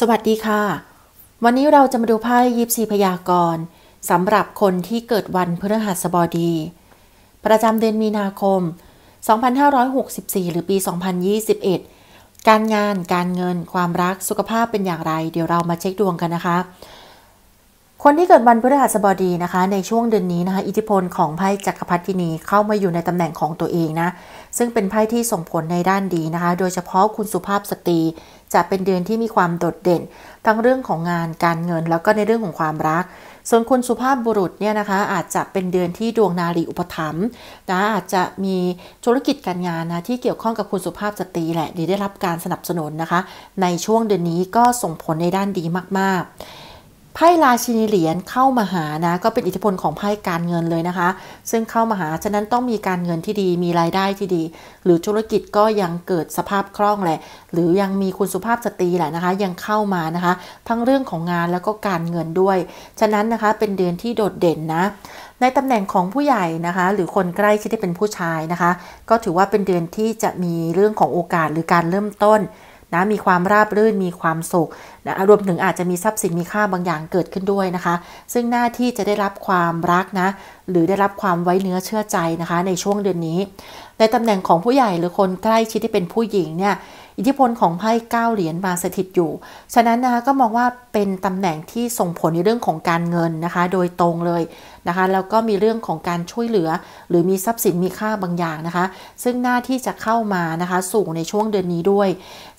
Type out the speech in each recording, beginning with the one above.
สวัสดีค่ะ วันนี้เราจะมาดูไพ่ยิปซีพยากรสำหรับคนที่เกิดวันพฤหัสบดี ประจำเดือนมีนาคม 2564 หรือปี 2021 การงานการเงิน ความรักสุขภาพเป็นอย่างไร เดี๋ยวเรามาเช็คดวงกันนะคะคนที่เกิดวันพฤหัสบดีนะคะ ในช่วงเดือนนี้นะคะ อิทธิพลของไพ่จักรพรรดินีเข้ามาอยู่ในตำแหน่งของตัวเองนะซึ่งเป็นไพ่ที่ส่งผลในด้านดีนะคะโดยเฉพาะคุณสุภาพสตรีจะเป็นเดือนที่มีความโดดเด่นทั้งเรื่องของงานการเงินแล้วก็ในเรื่องของความรัก ส่วนคุณสุภาพบุรุษเนี่ยนะคะอาจจะเป็นเดือนที่ดวงนารีอุปถัมภ์นะอาจจะมีธุรกิจการงานนะที่เกี่ยวข้องกับคุณสุภาพสตรีแหละดีได้รับการสนับสนุนนะคะในช่วงเดือนนี้ก็ส่งผลในด้านดีมากๆไพ่ราชินีเหรียญเข้ามาหานะก็เป็นอิทธิพลของไพ่การเงินเลยนะคะ ซึ่งเข้ามาหาฉะนั้นต้องมีการเงินที่ดี มีรายได้ที่ดี หรือธุรกิจก็ยังเกิดสภาพคล่องแหละ หรือยังมีคุณสุภาพสตรีแหละนะคะยังเข้ามานะคะทั้งเรื่องของงานแล้วก็การเงินด้วย ฉะนั้นนะคะเป็นเดือนที่โดดเด่นนะในตำแหน่งของผู้ใหญ่นะคะ หรือคนใกล้ชิดที่เป็นผู้ชายนะคะ ก็ถือว่าเป็นเดือนที่จะมีเรื่องของโอกาสหรือการเริ่มต้นนะ มีความราบรื่นมีความสุขนะรวมถึงอาจจะมีทรัพย์สินมีค่าบางอย่างเกิดขึ้นด้วยนะคะ ซึ่งหน้าที่จะได้รับความรัก นะหรือได้รับความไว้เนื้อเชื่อใจนะคะในช่วงเดือนนี้ในตำแหน่งของผู้ใหญ่หรือคนใกล้ชิดที่เป็นผู้หญิงเนี่ยอิทธิพลของไพ่เก้าเหรียญมา สถิตอยู่ ฉะนั้นนะคะก็มองว่าเป็นตำแหน่งที่ส่งผลในเรื่องของการเงินนะคะ โดยตรงเลยนะคะ แล้วก็มีเรื่องของการช่วยเหลือ หรือมีทรัพย์สินมีค่าบางอย่างนะคะ ซึ่งหน้าที่จะเข้ามานะคะ สูงในช่วงเดือนนี้ด้วย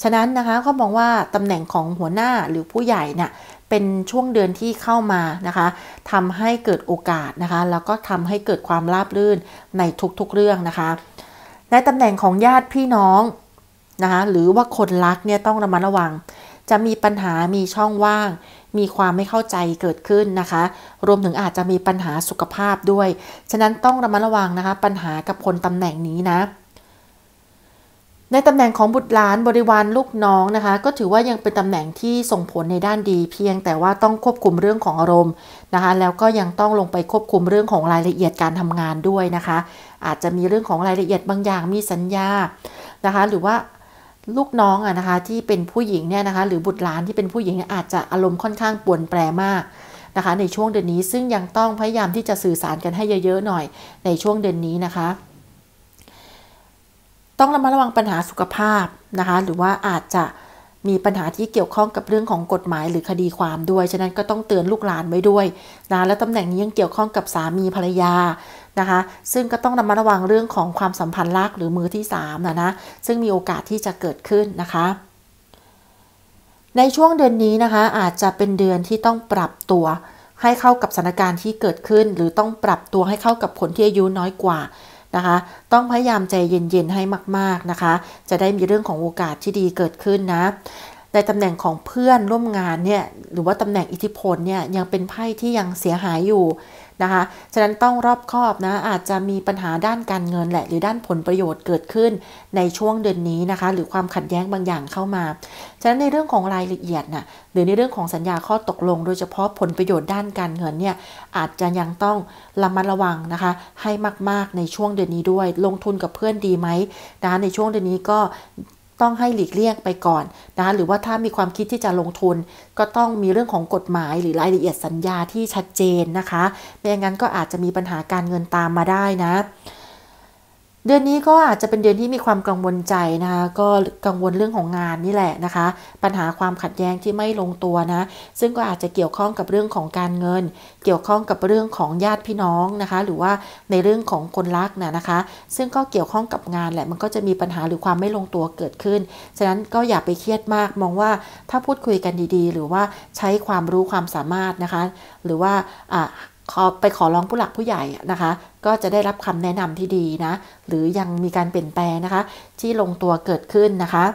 ฉะนั้นนะคะก็มองว่าตำแหน่งของหัวหน้าหรือผู้ใหญ่ เนี่ยเป็นช่วงเดือนที่เข้ามานะคะทำให้เกิดโอกาสนะคะแล้วก็ทำให้เกิดความราบรื่นในทุกๆเรื่องนะคะในตำแหน่งของญาติพี่น้องนะคะหรือว่าคนรักเนี่ยต้องระมัดระวัง จะมีปัญหามีช่องว่าง มีความไม่เข้าใจเกิดขึ้นนะคะ รวมถึงอาจจะมีปัญหาสุขภาพด้วย ฉะนั้นต้องระมัดระวังนะคะปัญหากับคนตำแหน่งนี้นะ ในตำแหน่งของบุตรหลาน บริวารลูกน้องนะคะก็ถือว่ายังเป็นตำแหน่งที่ส่งผลในด้านดีเพียงแต่ว่าต้องควบคุมเรื่องของอารมณ์นะคะ แล้วก็ยังต้องลงไปควบคุมเรื่องของรายละเอียดการทำงานด้วยนะคะ อาจจะมีเรื่องของรายละเอียดบางอย่างมีสัญญา นะคะหรือว่าลูกน้องอะนะคะที่เป็นผู้หญิงเนี่ยนะคะหรือบุตรหลานที่เป็นผู้หญิงอาจจะอารมณ์ค่อนข้างปวนแปรมากนะคะในช่วงเดือนนี้ซึ่งยังต้องพยายามที่จะสื่อสารกันให้เยอะๆหน่อย ในช่วงเดือนนี้นะคะ ต้องระมัดระวังปัญหาสุขภาพนะคะหรือว่าอาจจะมีปัญหาที่เกี่ยวข้องกับเรื่องของกฎหมายหรือคดีความด้วย ฉะนั้นก็ต้องเตือนลูกหลานไว้ด้วยนะและตำแหน่งนี้ยังเกี่ยวข้องกับสามีภรรยานะคะซึ่งก็ต้องระมัดระวังเรื่องของความสัมพันธ์รักหรือมือที่3นะนะซึ่งมีโอกาสที่จะเกิดขึ้นนะคะ ในช่วงเดือนนี้นะคะ อาจจะเป็นเดือนที่ต้องปรับตัว ให้เข้ากับสถานการณ์ที่เกิดขึ้น หรือต้องปรับตัวให้เข้ากับคนที่อายุน้อยกว่านะคะ ต้องพยายามใจเย็นๆให้มากๆนะคะ จะได้มีเรื่องของโอกาสที่ดีเกิดขึ้นนะในตำแหน่งของเพื่อนร่วมงานเนี่ยหรือว่าตำแหน่งอิทธิพลเนี่ยยังเป็นไพ่ที่ยังเสียหายอยู่นะคะฉะนั้นต้องรอบคอบนะอาจจะมีปัญหาด้านการเงินแหละหรือด้านผลประโยชน์เกิดขึ้นในช่วงเดือนนี้นะคะ หรือความขัดแย้งบางอย่างเข้ามา ฉะนั้นในเรื่องของรายละเอียดนะ่ะหรือในเรื่องของสัญญาข้อตกลงโดยเฉพาะผลประโยชน์ด้านการเงินเนี่ยอาจจะยังต้องระมัดระวังนะคะให้มาก ๆในช่วงเดือนนี้ด้วยลงทุนกับเพื่อนดีไหมนะในช่วงเดือนนี้ก็ต้องให้หลีกเลี่ยงไปก่อนนะ หรือว่าถ้ามีความคิดที่จะลงทุน ก็ต้องมีเรื่องของกฎหมายหรือรายละเอียดสัญญาที่ชัดเจนนะคะไม่อย่างนั้นก็อาจจะมีปัญหาการเงินตามมาได้นะเดือนนี้ก็อาจจะเป็นเดือนที่มีความกังวลใจนะคะก็กังวลเรื่องของงานนี่แหละนะคะปัญหาความขัดแย้งที่ไม่ลงตัวนะ ซึ่งก็อาจจะเกี่ยวข้องกับเรื่องของการเงิน เกี่ยวข้องกับเรื่องของญาติพี่น้องนะคะหรือว่าในเรื่องของคนรักนะนะคะ ซึ่งก็เกี่ยวข้องกับงานแหละมันก็จะมีปัญหาหรือความไม่ลงตัวเกิดขึ้นฉะนั้นก็อย่าไปเครียดมากมองว่าถ้าพูดคุยกันดีๆ หรือว่าใช้ความรู้ความสามารถนะคะ หรือว่าขอไปขอร้องผู้หลักผู้ใหญ่นะคะ ก็จะได้รับคำแนะนำที่ดีนะ หรือยังมีการเปลี่ยนแปลงนะคะ ที่ลงตัวเกิดขึ้นนะคะ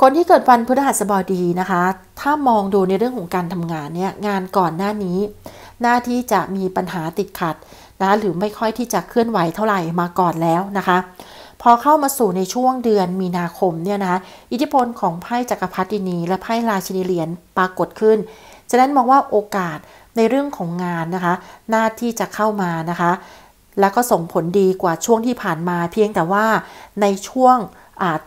คนที่เกิดวันพฤหัสบดีนะคะ ถ้ามองดูในเรื่องของการทำงานเนี่ย งานก่อนหน้านี้ หน้าที่จะมีปัญหาติดขัดนะหรือไม่ค่อยที่จะเคลื่อนไหวเท่าไหร่มาก่อนแล้วนะคะ พอเข้ามาสู่ในช่วงเดือนมีนาคมเนี่ยนะอิทธิพลของไพ่จักรพรรดินี และไพ่ราชินีเหรียญปรากฏขึ้น ฉะนั้นมองว่าโอกาสในเรื่องของงานนะคะ หน้าที่จะเข้ามานะคะ และก็ส่งผลดีกว่าช่วงที่ผ่านมาเพียงแต่ว่าในช่วง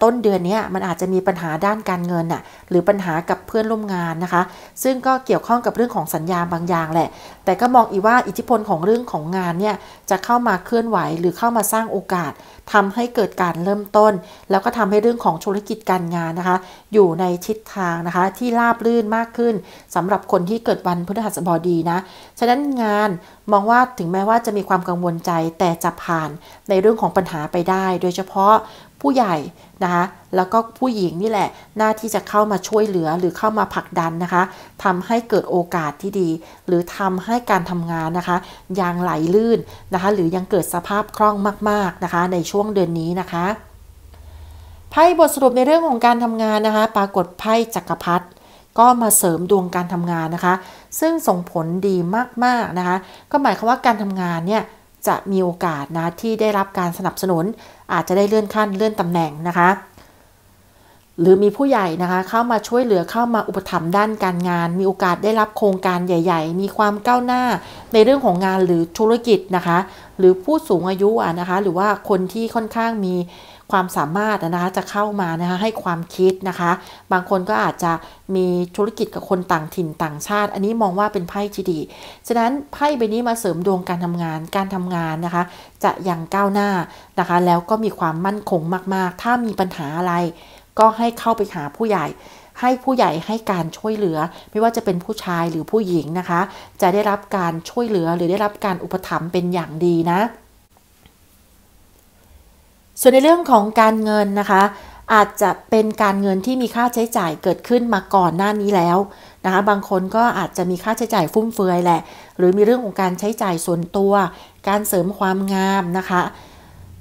ต้นเดือนนี้มันอาจจะมีปัญหาด้านการเงินน่ะหรือปัญหากับเพื่อนร่วมงานนะคะ ซึ่งก็เกี่ยวข้องกับเรื่องของสัญญาบางอย่างแหละ แต่ก็มองอีว่าอิทธิพลของเรื่องของงาน เนี่ย จะเข้ามาเคลื่อนไหวหรือเข้ามาสร้างโอกาส ทำให้เกิดการเริ่มต้น แล้วก็ทำให้เรื่องของธุรกิจการงานนะคะ อยู่ในทิศทางนะคะที่ราบรื่นมากขึ้น สำหรับคนที่เกิดวันพฤหัสบดีนะฉะนั้นงานมองว่าถึงแม้ว่าจะมีความกังวลใจแต่จะผ่านในเรื่องของปัญหาไปได้ โดยเฉพาะผู้ใหญ่นะคะแล้วก็ผู้หญิงนี่แหละ หน้าที่จะเข้ามาช่วยเหลือหรือเข้ามาผลักดันนะคะทำให้เกิดโอกาสที่ดี หรือทำให้การทำงานนะคะยางไหลลื่นนะคะ หรือยังเกิดสภาพคล่องมากๆนะคะในช่วงเดือนนี้นะคะไพ่บทสรุปในเรื่องของการทำงานนะคะ ปรากฏไพ่จักรพรรดิก็มาเสริมดวงการทำงานนะคะ ซึ่งส่งผลดีมากๆนะคะ ก็หมายความว่าการทำงานเนี่ยจะมีโอกาสนะที่ได้รับการสนับสนุน อาจจะได้เลื่อนขั้นเลื่อนตำแหน่งนะคะหรือมีผู้ใหญ่นะคะเข้ามาช่วยเหลือเข้ามาอุปถัมภ์ด้านการงาน มีโอกาสได้รับโครงการใหญ่ ๆ มีความก้าวหน้าในเรื่องของงานหรือธุรกิจนะคะหรือผู้สูงอายุนะคะหรือว่าคนที่ค่อนข้างมีความสามารถนะคะจะเข้ามานะคะให้ความคิดนะคะ บางคนก็อาจจะมีธุรกิจกับคนต่างถิ่นต่างชาติ อันนี้มองว่าเป็นไพ่ที่ดี ฉะนั้นไพ่ใบนี้มาเสริมดวงการทำงานการทำงานนะคะ จะยังก้าวหน้านะคะ แล้วก็มีความมั่นคงมากๆ ถ้ามีปัญหาอะไร ก็ให้เข้าไปหาผู้ใหญ่ ให้ผู้ใหญ่ให้การช่วยเหลือ ไม่ว่าจะเป็นผู้ชายหรือผู้หญิงนะคะ จะได้รับการช่วยเหลือหรือได้รับการอุปถัมภ์เป็นอย่างดีนะส่วนในเรื่องของการเงินนะคะ อาจจะเป็นการเงินที่มีค่าใช้จ่ายเกิดขึ้นมาก่อนหน้านี้แล้ว นะคะบางคนก็อาจจะมีค่าใช้จ่ายฟุ่มเฟือยแหละ หรือมีเรื่องของการใช้จ่ายส่วนตัวการเสริมความงามนะคะ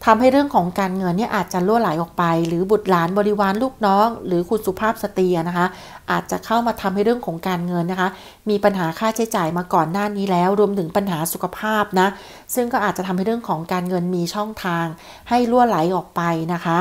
ทำให้เรื่องของการเงินเนี่ยอาจจะล่วไหลออกไปหรือบุตรหลานบริวารลูกน้อง หรือคุณสุภาพสตรีนะคะอาจจะเข้ามาทำให้เรื่องของการเงินนะคะ มีปัญหาค่าใช้จ่ายมาก่อนหน้านี้แล้ว รวมถึงปัญหาสุขภาพนะซึ่งก็อาจจะทำให้เรื่องของการเงินมีช่องทาง ให้ล่วไหลออกไปนะคะ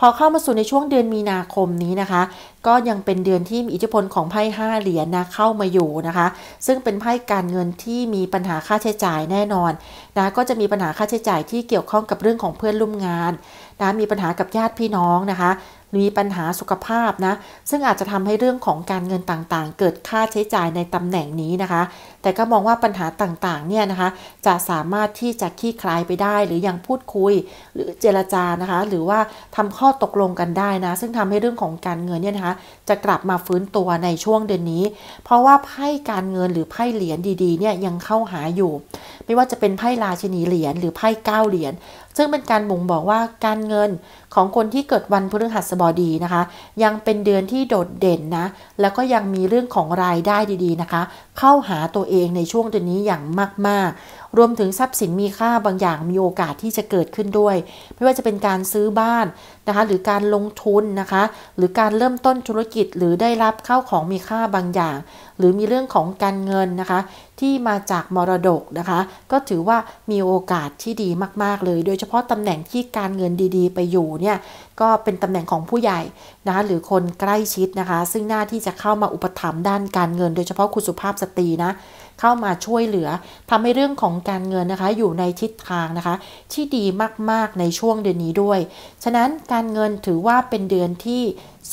พอเข้ามาสู่ในช่วงเดือนมีนาคมนี้นะคะ ก็ยังเป็นเดือนที่มีอิทธิพลของไพ่ห้าเหรียญนะเข้ามาอยู่นะคะ ซึ่งเป็นไพ่การเงินที่มีปัญหาค่าใช้จ่ายแน่นอนนะก็จะมีปัญหาค่าใช้จ่ายที่เกี่ยวข้องกับเรื่องของเพื่อนร่วมงานนะมีปัญหากับญาติพี่น้องนะคะมีปัญหาสุขภาพนะ ซึ่งอาจจะทำให้เรื่องของการเงินต่างๆ เกิดค่าใช้จ่ายในตำแหน่งนี้นะคะ แต่ก็มองว่าปัญหาต่าง ๆ เนี่ยนะคะจะสามารถที่จะคลี่คลายไปได้หรือยังพูดคุยหรือเจรจานะคะ หรือว่าทำข้อตกลงกันได้นะ ซึ่งทำให้เรื่องของการเงินเนี่ยนะคะ จะกลับมาฟื้นตัวในช่วงเดือนนี้ เพราะว่าไพ่การเงินหรือไพ่เหรียญดีๆเนี่ยยังเข้าหาอยู่ ไม่ว่าจะเป็นไพ่ราชินีเหรียญหรือไพ่เก้าเหรียญซึ่งเป็นการบ่งบอกว่าการเงินของคนที่เกิดวันพฤหัสบดีนะคะ ยังเป็นเดือนที่โดดเด่นนะ แล้วก็ยังมีเรื่องของรายได้ดีๆนะคะ เข้าหาตัวเองในช่วงเดือนนี้อย่างมากๆ รวมถึงทรัพย์สินมีค่าบางอย่างมีโอกาสที่จะเกิดขึ้นด้วย ไม่ว่าจะเป็นการซื้อบ้านนะคะหรือการลงทุนนะคะ หรือการเริ่มต้นธุรกิจ หรือได้รับเข้าของมีค่าบางอย่างหรือมีเรื่องของการเงินนะคะ ที่มาจากมรดกนะคะ ก็ถือว่ามีโอกาสที่ดีมาก ๆ เลย โดยเฉพาะตำแหน่งที่การเงินดี ๆ ไปอยู่เนี่ยก็เป็นตำแหน่งของผู้ใหญ่นะะหรือคนใกล้ชิดนะคะ ซึ่งหน้าที่จะเข้ามาอุปถัมภ์ด้านการเงิน โดยเฉพาะคุณสุภาพสตรีนะเข้ามาช่วยเหลือทำให้เรื่องของการเงินนะคะอยู่ในทิศทางนะคะ ที่ดีมาก ๆในช่วงเดือนนี้ด้วยฉะนั้นการเงินถือว่าเป็นเดือนที่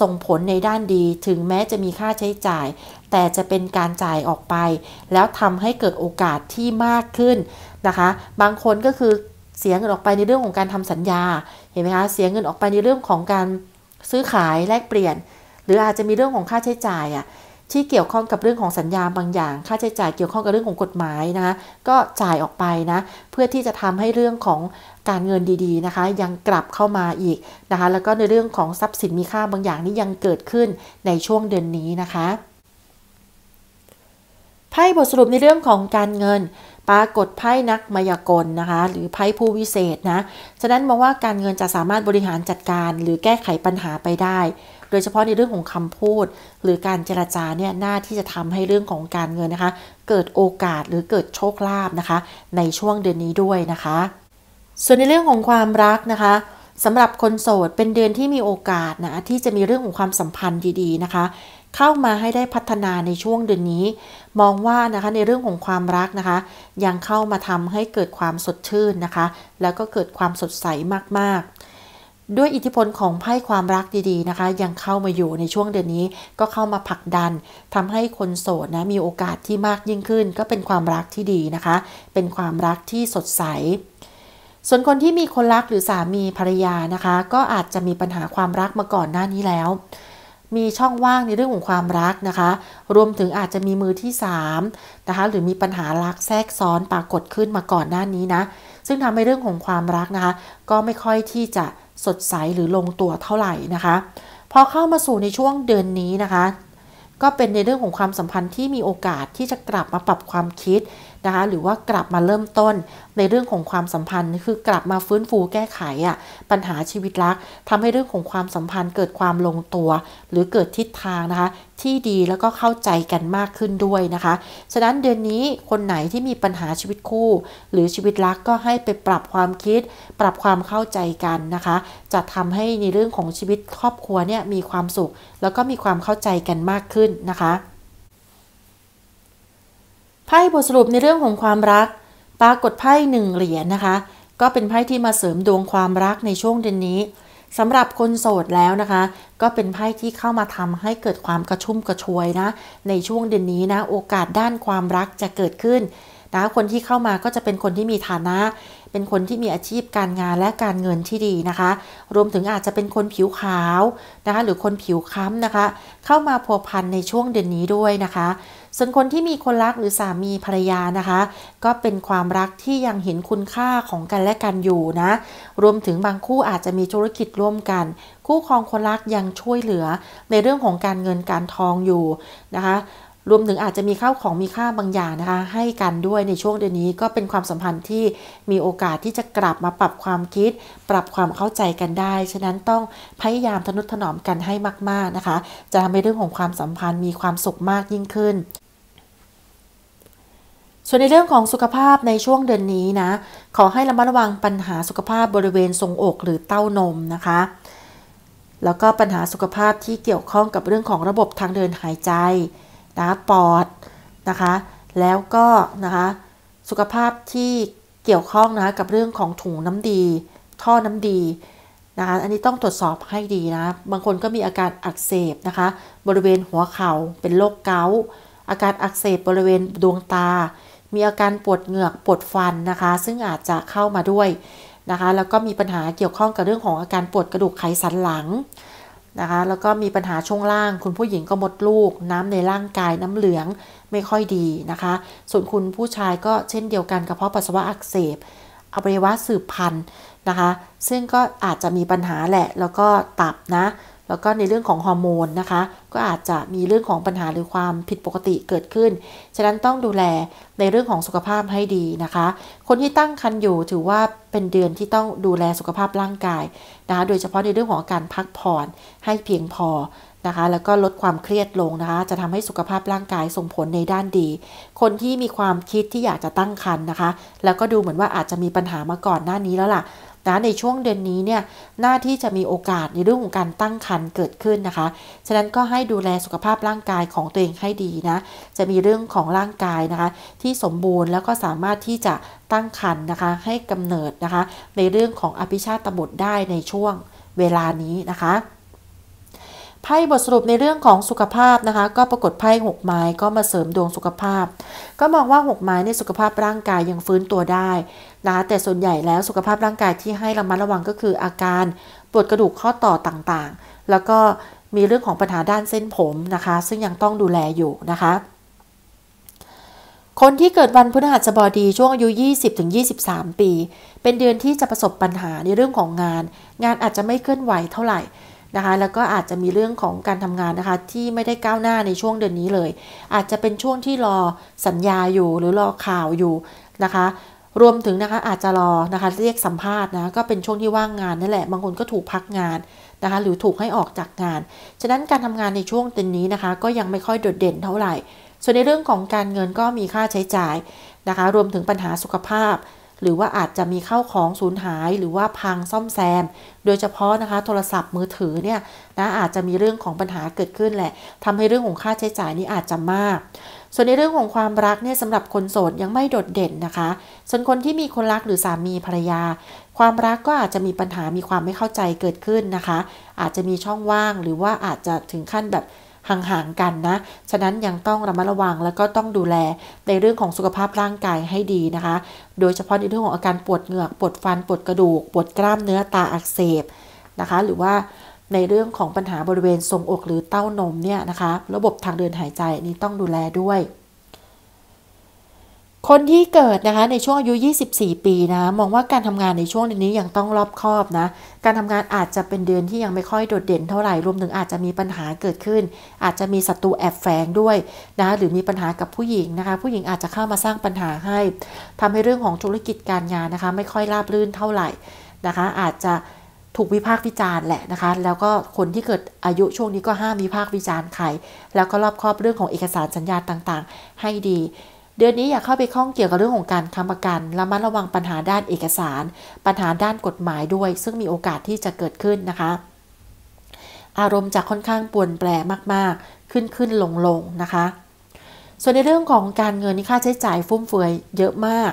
ส่งผลในด้านดี ถึงแม้จะมีค่าใช้จ่าย แต่จะเป็นการจ่ายออกไป แล้วทำให้เกิดโอกาสที่มากขึ้นนะคะ บางคนก็คือเสียเงินออกไปในเรื่องของการทำสัญญา เห็นไหมคะเสียเงินออกไปในเรื่องของการซื้อขายแลกเปลี่ยน หรืออาจจะมีเรื่องของค่าใช้จ่ายอ่ะที่เกี่ยวข้องกับเรื่องของสัญญาบางอย่าง ค่าใช้จ่ายเกี่ยวข้องกับเรื่องของกฎหมายนะก็จ่ายออกไปนะ เพื่อที่จะทำให้เรื่องของการเงินดีๆนะคะ ยังกลับเข้ามาอีกนะคะ แล้วก็ในเรื่องของทรัพย์สินมีค่าบางอย่างนี้ยังเกิดขึ้นในช่วงเดือนนี้นะคะ ไพ่บทสรุปในเรื่องของการเงิน ปรากฏไพ่นักมายากลนะคะ หรือไพ่ผู้วิเศษนะ ฉะนั้นมองว่าการเงินจะสามารถบริหารจัดการ หรือแก้ไขปัญหาไปได้ดยเฉพาะในเรื่องของคำพูดหรือการเจรจาเนี่ยน่าที่จะทำให้เรื่องของการเงินนะคะ เกิดโอกาสหรือเกิดโชคลาภนะคะ ในช่วงเดือนนี้ด้วยนะคะ ส่วนในเรื่องของความรักนะคะสำหรับคนโสดเป็นเดือนที่มีโอกาสนะที่จะมีเรื่องของความสัมพันธ์ดีๆนะคะ เข้ามาให้ได้พัฒนาในช่วงเดือนนี้ มองว่านะคะในเรื่องของความรักนะคะ ยังเข้ามาทำให้เกิดความสดชื่นนะคะ แล้วก็เกิดความสดใสมากๆด้วยอิทธิพลของไพ่ความรักดีๆนะคะ ยังเข้ามาอยู่ในช่วงเดือนนี้ก็เข้ามาผลักดัน ทำให้คนโสดนะ มีโอกาสที่มากยิ่งขึ้น ก็เป็นความรักที่ดีนะคะ เป็นความรักที่สดใส ส่วนคนที่มีคนรักหรือสามีภรรยานะคะ ก็อาจจะมีปัญหาความรักมาก่อนหน้านี้แล้ว มีช่องว่างในเรื่องของความรักนะคะ รวมถึงอาจจะมีมือที่3นะคะหรือมีปัญหารักแทรกซ้อนปรากฏขึ้นมาก่อนหน้านี้นะ ซึ่งทำให้เรื่องของความรักนะคะก็ไม่ค่อยที่จะสดใสหรือลงตัวเท่าไหร่นะคะ พอเข้ามาสู่ในช่วงเดือนนี้นะคะ ก็เป็นในเรื่องของความสัมพันธ์ที่มีโอกาสที่จะกลับมาปรับความคิดนะคะหรือว่ากลับมาเริ่มต้นในเรื่องของความสัมพันธ์ คือกลับมาฟื้นฟูแก้ไขอ่ะปัญหาชีวิตรักทำให้เรื่องของความสัมพันธ์เกิดความลงตัว หรือเกิดทิศทางนะคะ ที่ดีแล้วก็เข้าใจกันมากขึ้นด้วยนะคะ ฉะนั้นเดือนนี้คนไหนที่มีปัญหาชีวิตคู่ หรือชีวิตรักก็ให้ไปปรับความคิด ปรับความเข้าใจกันนะคะ จะทำให้ในเรื่องของชีวิตครอบครัวเนี่ยมีความสุข แล้วก็มีความเข้าใจกันมากขึ้นนะคะไพ่บทสรุปในเรื่องของความรัก ปรากฏไพ่หนึ่งเหรียญนะคะ ก็เป็นไพ่ที่มาเสริมดวงความรักในช่วงเดือนนี้สำหรับคนโสดแล้วนะคะ ก็เป็นไพ่ที่เข้ามาทำให้เกิดความกระชุ่มกระชวยนะ ในช่วงเดือนนี้นะโอกาสด้านความรักจะเกิดขึ้นนะคนที่เข้ามาก็จะเป็นคนที่มีฐานะ เป็นคนที่มีอาชีพการงานและการเงินที่ดีนะคะ รวมถึงอาจจะเป็นคนผิวขาวนะคะ หรือคนผิวค้ำนะคะ เข้ามาพัวพันในช่วงเดือนนี้ด้วยนะคะส่วนคนที่มีคนรักหรือสามีภรรยานะคะ ก็เป็นความรักที่ยังเห็นคุณค่าของกันและกันอยู่นะรวมถึงบางคู่อาจจะมีธุรกิจร่วมกัน คู่ครองคนรักยังช่วยเหลือในเรื่องของการเงินการทองอยู่นะคะ รวมถึงอาจจะมีข้าวของมีค่าบางอย่างนะคะ ให้กันด้วยในช่วงเดือนนี้ก็เป็นความสัมพันธ์ที่มีโอกาสที่จะกลับมาปรับความคิด ปรับความเข้าใจกันได้ฉะนั้นต้องพยายามทนุถนอมกันให้มากๆนะคะ จะทำให้เรื่องของความสัมพันธ์มีความสุขมากยิ่งขึ้นส่วนในเรื่องของสุขภาพในช่วงเดือนนี้นะขอให้ระมัดระวังปัญหาสุขภาพบริเวณทรงอก หรือเต้านมนะคะแล้วก็ปัญหาสุขภาพที่เกี่ยวข้องกับเรื่องของระบบทางเดินหายใจนะปอดนะคะแล้วก็นะคะสุขภาพที่เกี่ยวข้องนะกับเรื่องของถุงน้ำดีท่อน้ำดีนะคะอันนี้ต้องตรวจสอบให้ดีนะบางคนก็มีอาการอักเสบนะคะบริเวณหัวเข่า เป็นโรคเกาต์อาการอักเสบบริเวณดวงตามีอาการปวดเหงือกปวดฟันนะคะ ซึ่งอาจจะเข้ามาด้วยนะคะแล้วก็มีปัญหาเกี่ยวข้องกับเรื่องของอาการปวดกระดูกไขสันหลังนะคะแล้วก็มีปัญหาช่วงล่าง คุณผู้หญิงก็หมดลูก น้ำในร่างกาย น้ำเหลืองไม่ค่อยดีนะคะ ส่วนคุณผู้ชายก็เช่นเดียวกันกระเพาะปัสสาวะอักเสบอวัยวะสืบพันธุ์นะคะ ซึ่งก็อาจจะมีปัญหาแหละ แล้วก็ตับนะแล้วก็ในเรื่องของฮอร์โมนนะคะ ก็อาจจะมีเรื่องของปัญหาหรือความผิดปกติเกิดขึ้น ฉะนั้นต้องดูแลในเรื่องของสุขภาพให้ดีนะคะ คนที่ตั้งครรภ์อยู่ถือว่าเป็นเดือนที่ต้องดูแลสุขภาพร่างกายนะคะ โดยเฉพาะในเรื่องของการพักผ่อนให้เพียงพอนะคะแล้วก็ลดความเครียดลงนะคะ จะทำให้สุขภาพร่างกายส่งผลในด้านดี คนที่มีความคิดที่อยากจะตั้งครรภ์นนะคะ แล้วก็ดูเหมือนว่าอาจจะมีปัญหามาก่อนหน้านี้แล้วล่ะนะในช่วงเดือนนี้เนี่ยหน้าที่จะมีโอกาสในเรื่องของการตั้งครรภ์เกิดขึ้นนะคะ ฉะนั้นก็ให้ดูแลสุขภาพร่างกายของตัวเองให้ดีนะจะมีเรื่องของร่างกายนะคะที่สมบูรณ์แล้วก็สามารถที่จะตั้งครรภ์นะคะให้กำเนิดนะคะ ในเรื่องของอภิชาตบุตรได้ในช่วงเวลานี้นะคะไพ่บทสรุปในเรื่องของสุขภาพนะคะ ก็ปรากฏไพ่หกไม้ก็มาเสริมดวงสุขภาพก็มองว่าหกไม้ในสุขภาพร่างกายยังฟื้นตัวได้นะคะแต่ส่วนใหญ่แล้วสุขภาพร่างกายที่ให้ระมัดระวังก็คืออาการปวดกระดูกข้อต่อต่างๆ แล้วก็มีเรื่องของปัญหาด้านเส้นผมนะคะ ซึ่งยังต้องดูแลอยู่นะคะ คนที่เกิดวันพฤหัสบดีช่วงอายุ 20-23 ปี เป็นเดือนที่จะประสบปัญหาในเรื่องของงาน งานอาจจะไม่เคลื่อนไหวเท่าไหร่นะคะ แล้วก็อาจจะมีเรื่องของการทำงานนะคะ ที่ไม่ได้ก้าวหน้าในช่วงเดือนนี้เลย อาจจะเป็นช่วงที่รอสัญญาอยู่หรือรอข่าวอยู่นะคะรวมถึงนะคะอาจจะรอนะคะเรียกสัมภาษณ์นะก็เป็นช่วงที่ว่างงานนั่นแหละบางคนก็ถูกพักงานนะคะหรือถูกให้ออกจากงาน ฉะนั้นการทำงานในช่วงตนนี้นะคะก็ยังไม่ค่อยโดดเด่นเท่าไหร่ ส่วนในเรื่องของการเงินก็มีค่าใช้จ่ายนะคะรวมถึงปัญหาสุขภาพ หรือว่าอาจจะมีเข้าของสูญหายหรือว่าพังซ่อมแซม โดยเฉพาะนะคะโทรศัพท์มือถือเนี่ยนะอาจจะมีเรื่องของปัญหาเกิดขึ้นแหละทำให้เรื่องของค่าใช้จ่ายนี้อาจจะมากส่วนในเรื่องของความรักเนี่ยสำหรับคนโสดยังไม่โดดเด่นนะคะ ส่วนคนที่มีคนรักหรือสามีภรรยา ความรักก็อาจจะมีปัญหามีความไม่เข้าใจเกิดขึ้นนะคะ อาจจะมีช่องว่างหรือว่าอาจจะถึงขั้นแบบห่างๆกันนะฉะนั้นยังต้องระมัดระวังแล้วก็ต้องดูแลในเรื่องของสุขภาพร่างกายให้ดีนะคะ โดยเฉพาะในเรื่องของอาการปวดเหงือกปวดฟันปวดกระดูกปวดกล้ามเนื้อตาอักเสบนะคะ หรือว่าในเรื่องของปัญหาบริเวณทรงอกหรือเต้านมเนี่ยนะคะระบบทางเดินหายใจนี้ต้องดูแลด้วย คนที่เกิดนะคะในช่วงอายุ 24 ปีนะมองว่าการทำงานในช่วงนี้ยังต้องรอบคอบนะการทำงานอาจจะเป็นเดือนที่ยังไม่ค่อยโดดเด่นเท่าไหร่รวมถึงอาจจะมีปัญหาเกิดขึ้น อาจจะมีศัตรูแอบแฝงด้วยนะหรือมีปัญหากับผู้หญิงนะคะ ผู้หญิงอาจจะเข้ามาสร้างปัญหาให้ทำให้เรื่องของธุรกิจการงานนะคะ ไม่ค่อยราบรื่นเท่าไหร่นะคะ อาจจะถูกวิพากษ์วิจารณ์แหละนะคะแล้วก็คนที่เกิดอายุช่วงนี้ก็ห้ามวิพากษ์วิจารณ์ใครแล้วก็รอบครอบเรื่องของเอกสารสัญญาต่างๆ ให้ดี เดือนนี้อย่าเข้าไปข้องเกี่ยวกับเรื่องของการค้ำประกันระมัดระวังปัญหาด้านเอกสาร ปัญหาด้านกฎหมายด้วย ซึ่งมีโอกาสที่จะเกิดขึ้นนะคะ อารมณ์จะค่อนข้างปวนแปรมากๆ ขึ้นขึ้นลงลงนะคะ ส่วนในเรื่องของการเงินนี่ค่าใช้จ่ายฟุ่มเฟือย เยอะมาก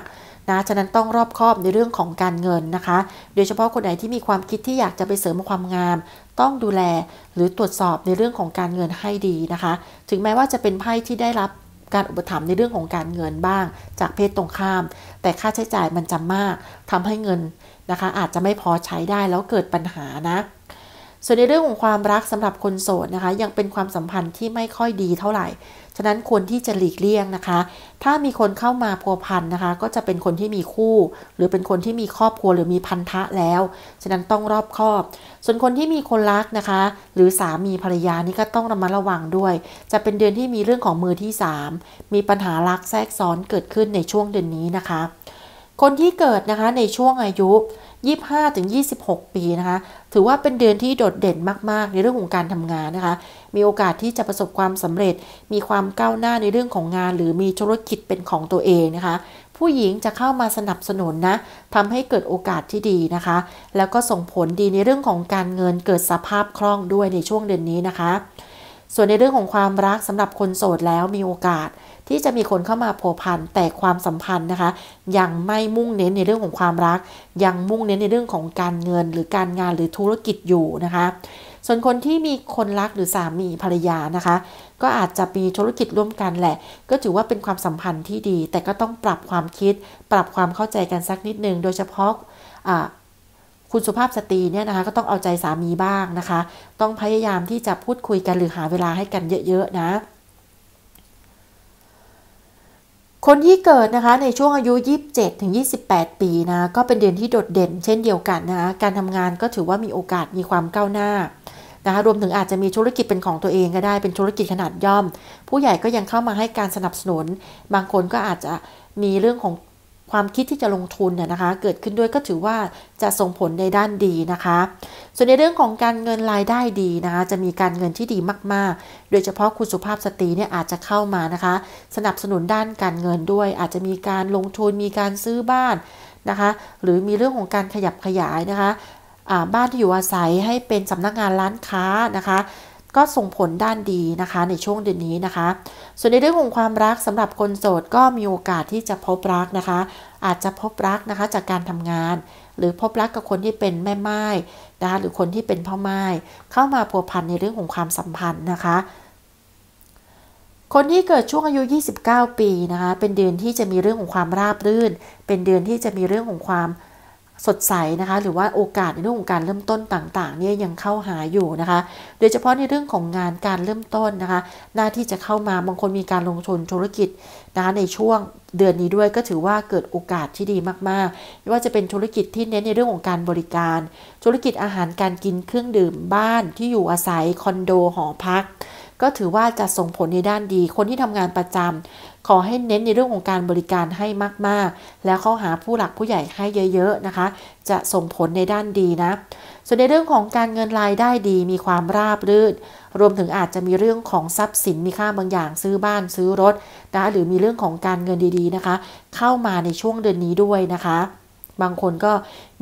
นะฉะนั้นต้องรอบคอบในเรื่องของการเงินนะคะ โดยเฉพาะคนไหนที่มีความคิดที่อยากจะไปเสริมความงาม ต้องดูแลหรือตรวจสอบในเรื่องของการเงินให้ดีนะคะ ถึงแม้ว่าจะเป็นไพ่ที่ได้รับการอุปถัมภ์ในเรื่องของการเงินบ้าง จากเพศตรงข้าม แต่ค่าใช้จ่ายมันจะมากทำให้เงินนะคะ อาจจะไม่พอใช้ได้แล้วเกิดปัญหานะส่วนในเรื่องของความรักสำหรับคนโสดนะคะ ยังเป็นความสัมพันธ์ที่ไม่ค่อยดีเท่าไหร่ ฉะนั้นควรที่จะหลีกเลี่ยงนะคะ ถ้ามีคนเข้ามาพัวพันนะคะ ก็จะเป็นคนที่มีคู่ หรือเป็นคนที่มีครอบครัวหรือมีพันธะแล้ว ฉะนั้นต้องรอบคอบ ส่วนคนที่มีคนรักนะคะ หรือสามีภรรยานี่ก็ต้องระมัดระวังด้วย จะเป็นเดือนที่มีเรื่องของมือที่ 3 มีปัญหารักแทรกซ้อนเกิดขึ้นในช่วงเดือนนี้นะคะ คนที่เกิดนะคะในช่วงอายุ25ถึง26 ปี นะคะ ถือว่าเป็นเดือนที่โดดเด่นมาก ๆ ในเรื่องของการทำงานนะคะ มีโอกาสที่จะประสบความสำเร็จ มีความก้าวหน้าในเรื่องของงาน หรือมีธุรกิจเป็นของตัวเองนะคะ ผู้หญิงจะเข้ามาสนับสนุนนะทำให้เกิดโอกาสที่ดีนะคะ แล้วก็ส่งผลดีในเรื่องของการเงินเกิดสภาพคล่องด้วยในช่วงเดือนนี้นะคะ ส่วนในเรื่องของความรักสำหรับคนโสดแล้วมีโอกาสที่จะมีคนเข้ามาผัวพันแต่ความสัมพันธ์นะคะ ยังไม่มุ่งเน้นในเรื่องของความรัก ยังมุ่งเน้นในเรื่องของการเงินหรือการงานหรือธุรกิจอยู่นะคะ ส่วนคนที่มีคนรักหรือสามีภรรยานะคะ ก็อาจจะมีธุรกิจร่วมกันแหละ ก็ถือว่าเป็นความสัมพันธ์ที่ดี แต่ก็ต้องปรับความคิด ปรับความเข้าใจกันสักนิดนึงโดยเฉพาะคุณสุภาพสตรีเนี่ยนะคะก็ต้องเอาใจสามีบ้างนะคะ ต้องพยายามที่จะพูดคุยกันหรือหาเวลาให้กันเยอะๆนะคนที่เกิดนะคะในช่วงอายุ 27 ถึง 28 ปีนะ ก็เป็นเดือนที่โดดเด่น เช่นเดียวกันนะคะ การทำงานก็ถือว่ามีโอกาสมีความก้าวหน้านะคะ รวมถึงอาจจะมีธุรกิจเป็นของตัวเองก็ได้เป็นธุรกิจขนาดย่อม ผู้ใหญ่ก็ยังเข้ามาให้การสนับสนุน บางคนก็อาจจะมีเรื่องของความคิดที่จะลงทุนเนี่ยนะคะเกิดขึ้นด้วยก็ถือว่าจะส่งผลในด้านดีนะคะ ส่วนในเรื่องของการเงินรายได้ดีนะคะ จะมีการเงินที่ดีมากๆ โดยเฉพาะคุณสุภาพสตรีเนี่ยอาจจะเข้ามานะคะ สนับสนุนด้านการเงินด้วยอาจจะมีการลงทุนมีการซื้อบ้านนะคะ หรือมีเรื่องของการขยับขยายนะคะ บ้านที่อยู่อาศัยให้เป็นสำนักงานร้านค้านะคะก็ส่งผลด้านดีนะคะในช่วงเดือนนี้นะคะ ส่วนในเรื่องของความรักสำหรับคนโสด ก็มีโอกาสที่จะพบรักนะคะ อาจจะพบรักนะคะจากการทำงานหรือพบรักกับคนที่เป็นแม่ไม้ นะคะหรือคนที่เป็นพ่อไม้เข้ามาผัวพันในเรื่องของความสัมพันธ์นะคะ คนที่เกิดช่วงอายุ 29 ปีนะคะเป็นเดือนที่จะมีเรื่องของความราบรื่น เป็นเดือนที่จะมีเรื่องของความสดใสนะคะหรือว่าโอกาสในเรื่องของการเริ่มต้นต่างๆเนี่ยยังเข้าหาอยู่นะคะ โดยเฉพาะในเรื่องของงานการเริ่มต้นนะคะหน้า ที่จะเข้ามาบางคนมีการลงทุนธุรกิจนะคะในช่วงเดือนนี้ด้วย ก็ถือว่าเกิดโอกาสที่ดีมากๆไม่ว่าจะเป็นธุรกิจที่เน้นในเรื่องของการบริการ ธุรกิจอาหารการกินเครื่องดื่มบ้านที่อยู่อาศัยคอนโดหอพักก็ถือว่าจะส่งผลในด้านดี คนที่ทำงานประจำ ขอให้เน้นในเรื่องของการบริการให้มาก ๆ แล้วเข้าหาผู้หลักผู้ใหญ่ให้เยอะๆนะคะ จะส่งผลในด้านดีนะส่วนในเรื่องของการเงินรายได้ดี มีความราบรื่นรวมถึงอาจจะมีเรื่องของทรัพย์สินมีค่าบางอย่างซื้อบ้านซื้อรถนะหรือมีเรื่องของการเงินดีๆนะคะ เข้ามาในช่วงเดือนนี้ด้วยนะคะ บางคนก็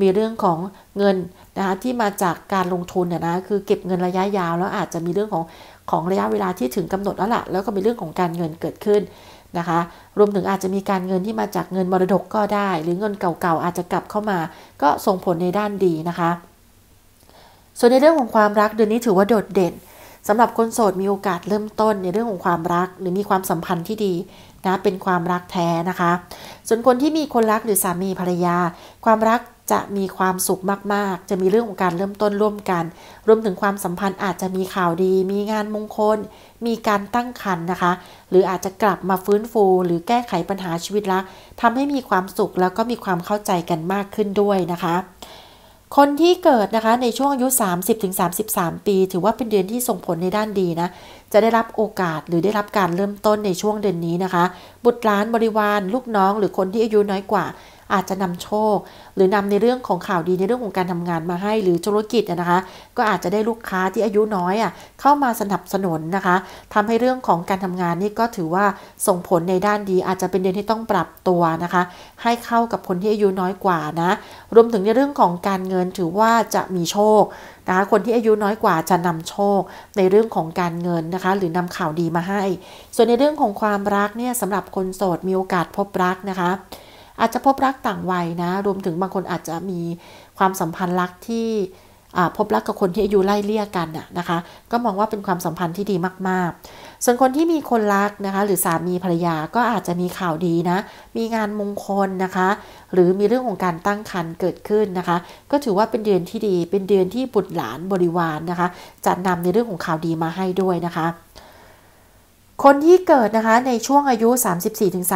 มีเรื่องของเงินนะคะที่มาจากการลงทุนเนี่ยนะคือเก็บเงินระยะยาว แล้วอาจจะมีเรื่องของของระยะเวลาที่ถึงกำหนดแล้วละ่ะแล้วก็มีเรื่องของการเงินเกิดขึ้นนะคะ รวมถึงอาจจะมีการเงินที่มาจากเงินมรดกก็ได้หรือเงินเก่าๆอาจจะกลับเข้ามาก็ส่งผลในด้านดีนะคะ ส่วนในเรื่องของความรักเดือนนี้ถือว่าโดดเด่นสำหรับคนโสดมีโอกาสเริ่มต้นในเรื่องของความรักหรือมีความสัมพันธ์ที่ดีนะเป็นความรักแท้นะคะ ส่วนคนที่มีคนรักหรือสามีภรรยา ความรักจะมีความสุขมากๆ จะมีเรื่องของการเริ่มต้นร่วมกัน รวมถึงความสัมพันธ์อาจจะมีข่าวดี มีงานมงคล มีการตั้งครรภ์นนะคะ หรืออาจจะกลับมาฟื้นฟู หรือแก้ไขปัญหาชีวิตรักทำให้มีความสุขแล้วก็มีความเข้าใจกันมากขึ้นด้วยนะคะ คนที่เกิดนะคะในช่วงอายุ 30-33 ปี ถือว่าเป็นเดือนที่ส่งผลในด้านดีนะ จะได้รับโอกาสหรือได้รับการเริ่มต้นในช่วงเดือนนี้นะคะ บุตรหลานบริวารลูกน้อง หรือคนที่อายุน้อยกว่าอาจจะนำโชค หรือนำในเรื่องของข่าวดีในเรื่องของการทำงานมาให้ หรือธุรกิจนะคะ ก็อาจจะได้ลูกค้าที่อายุน้อยอ่ะเข้ามาสนับสนุนนะคะ ทำให้เรื่องของการทำงานนี่ก็ถือว่าส่งผลในด้านดีอาจจะเป็นเดือนที่ต้องปรับตัวนะคะ ให้เข้ากับคนที่อายุน้อยกว่านะรวมถึงในเรื่องของการเงินถือว่าจะมีโชคนะคะคนที่อายุน้อยกว่าจะนำโชค ในเรื่องของการเงินนะคะ หรือนำข่าวดีมาให้ ส่วนในเรื่องของความรักเนี่ยสำหรับคนโสดมีโอกาสพบรักนะคะอาจจะพบรักต่างวัยนะ รวมถึงบางคนอาจจะมีความสัมพันธ์รักที่พบรักกับคนที่อายุไล่เลี่ยกันนะคะ ก็มองว่าเป็นความสัมพันธ์ที่ดีมากๆส่วนคนที่มีคนรักนะคะหรือสามีภรรยาก็อาจจะมีข่าวดีนะมีงานมงคลนะคะ หรือมีเรื่องของการตั้งครรภ์เกิดขึ้นนะคะ ก็ถือว่าเป็นเดือนที่ดีเป็นเดือนที่บุตรหลานบริวารนนะคะ จะนำในเรื่องของข่าวดีมาให้ด้วยนะคะคนที่เกิดนะคะ ในช่วงอายุ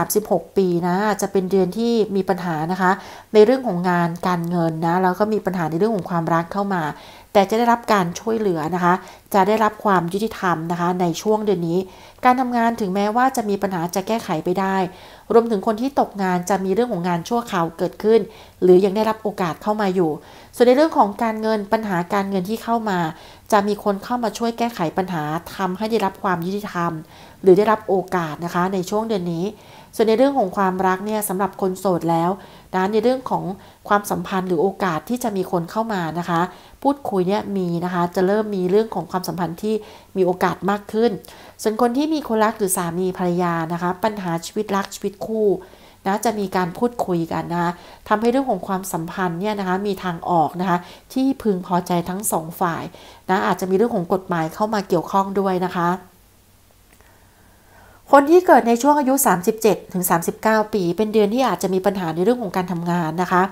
34-36 ปี นะ จะเป็นเดือนที่มีปัญหานะคะ ในเรื่องของงานการเงินนะ แล้วก็มีปัญหาในเรื่องของความรักเข้ามา แต่จะได้รับการช่วยเหลือนะคะ จะได้รับความยุติธรรมนะคะ ในช่วงเดือนนี้ การทำงานถึงแม้ว่าจะมีปัญหาจะแก้ไขไปได้ รวมถึงคนที่ตกงานจะมีเรื่องของงานชั่วคราวเกิดขึ้น หรือยังได้รับโอกาสเข้ามาอยู่ ส่วนในเรื่องของการเงินปัญหาการเงินที่เข้ามาจะมีคนเข้ามาช่วยแก้ไขปัญหาทำให้ได้รับความยุติธรรมหรือได้รับโอกาสนะคะในช่วงเดือนนี้ ส่วนในเรื่องของความรักเนี่ยสำหรับคนโสดแล้วนะในเรื่องของความสัมพันธ์หรือโอกาสที่จะมีคนเข้ามานะคะ พูดคุยเนี่ยมีนะคะจะเริ่มมีเรื่องของความสัมพันธ์ที่มีโอกาสมากขึ้น ส่วนคนที่มีคนรักหรือสามีภรรยานะคะปัญหาชีวิตรักชีวิตคู่นะจะมีการพูดคุยกันนะคะทำให้เรื่องของความสัมพันธ์เนี่ยนะคะมีทางออกนะคะที่พึงพอใจทั้งสองฝ่ายนะอาจจะมีเรื่องของกฎหมายเข้ามาเกี่ยวข้องด้วยนะคะ คนที่เกิดในช่วงอายุ 37ถึง39 ปีเป็นเดือนที่อาจจะมีปัญหาในเรื่องของการทำงานนะคะ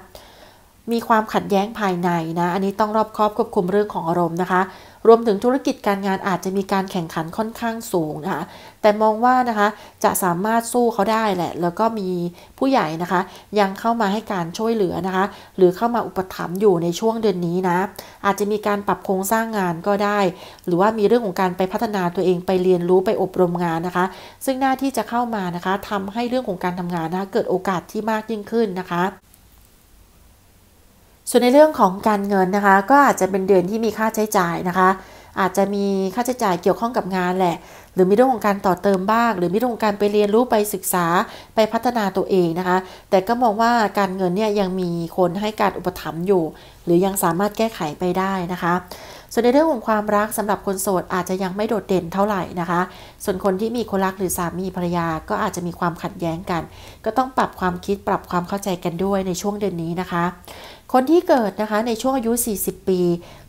มีความขัดแย้งภายในนะ อันนี้ต้องรอบครอบควบคุมเรื่องของอารมณ์นะคะรวมถึงธุรกิจการงานอาจจะมีการแข่งขันค่อนข้างสูงนะคะ แต่มองว่านะคะจะสามารถสู้เขาได้แหละ แล้วก็มีผู้ใหญ่นะคะ ยังเข้ามาให้การช่วยเหลือนะคะ หรือเข้ามาอุปถัมภ์อยู่ในช่วงเดือนนี้นะอาจจะมีการปรับโครงสร้างงานก็ได้ หรือว่ามีเรื่องของการไปพัฒนาตัวเองไปเรียนรู้ไปอบรมงานนะคะ ซึ่งหน้าที่จะเข้ามานะคะทำให้เรื่องของการทำงานนะคะเกิดโอกาสที่มากยิ่งขึ้นนะคะส่วนในเรื่องของการเงินนะคะก็อาจจะเป็นเดือนที่มีค่าใช้จ่ายนะคะ อาจจะมีค่าใช้จ่ายเกี่ยวข้องกับงานแหละ หรือมีเรื่องของการต่อเติมบ้าง หรือมีเรื่องของการไปเรียนรู้ไปศึกษาไปพัฒนาตัวเองนะคะ แต่ก็มองว่าการเงินเนี่ยยังมีคนให้การอุปถัมภ์อยู่ หรือยังสามารถแก้ไขไปได้นะคะ ส่วนในเรื่องของความรักสำหรับคนโสดอาจจะยังไม่โดดเด่นเท่าไหร่นะคะ ส่วนคนที่มีคนรักหรือสามีภรรยาก็อาจจะมีความขัดแย้งกัน ก็ต้องปรับความคิดปรับความเข้าใจกันด้วยในช่วงเดือนนี้นะคะคนที่เกิดนะคะในช่วงอายุ 40 ปี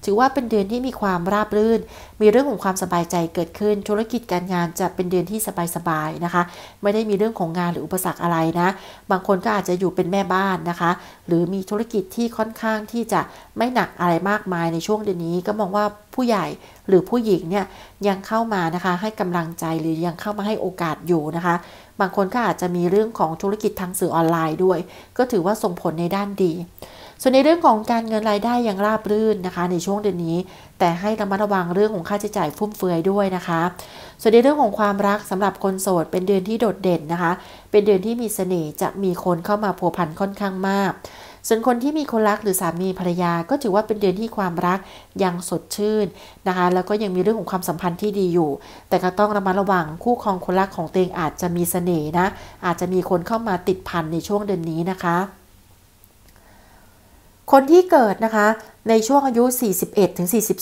ถือว่าเป็นเดือนที่มีความราบรื่น มีเรื่องของความสบายใจเกิดขึ้น ธุรกิจการงานจะเป็นเดือนที่สบายๆนะคะ ไม่ได้มีเรื่องของงานหรืออุปสรรคอะไรนะบางคนก็อาจจะอยู่เป็นแม่บ้านนะคะ หรือมีธุรกิจที่ค่อนข้างที่จะไม่หนักอะไรมากมายในช่วงเดือนนี้ ก็มองว่าผู้ใหญ่หรือผู้หญิงเนี่ยยังเข้ามานะคะให้กำลังใจหรือยังเข้ามาให้โอกาสอยู่นะคะ บางคนก็อาจจะมีเรื่องของธุรกิจทางสื่อออนไลน์ด้วย ก็ถือว่าส่งผลในด้านดีส่วนในเรื่องของการเงินรายได้ยังราบรื่นนะคะในช่วงเดือนนี้ แต่ให้ระมัดระวังเรื่องของค่าใช้จ่ายฟุ่มเฟือยด้วยนะคะส่วนในเรื่องของความรักสำหรับคนโสด เป็นเดือนที่โดดเด่นนะคะ เป็นเดือนที่มีเสน่ห์จะมีคนเข้ามาผัวพันค่อนข้างมากส่วนคนที่มีคนรักหรือสามีภรรยาก็ถือว่าเป็นเดือนที่ความรักยังสดชื่นนะคะ แล้วก็ยังมีเรื่องของความสัมพันธ์ที่ดีอยู่ แต่ก็ต้องระมัดระวังคู่ครองคนรักของเตงอาจจะมีเสน่ห์นะ อาจจะมีคนเข้ามาติดพันในช่วงเดือนนี้นะคะคนที่เกิดนะคะในช่วงอายุ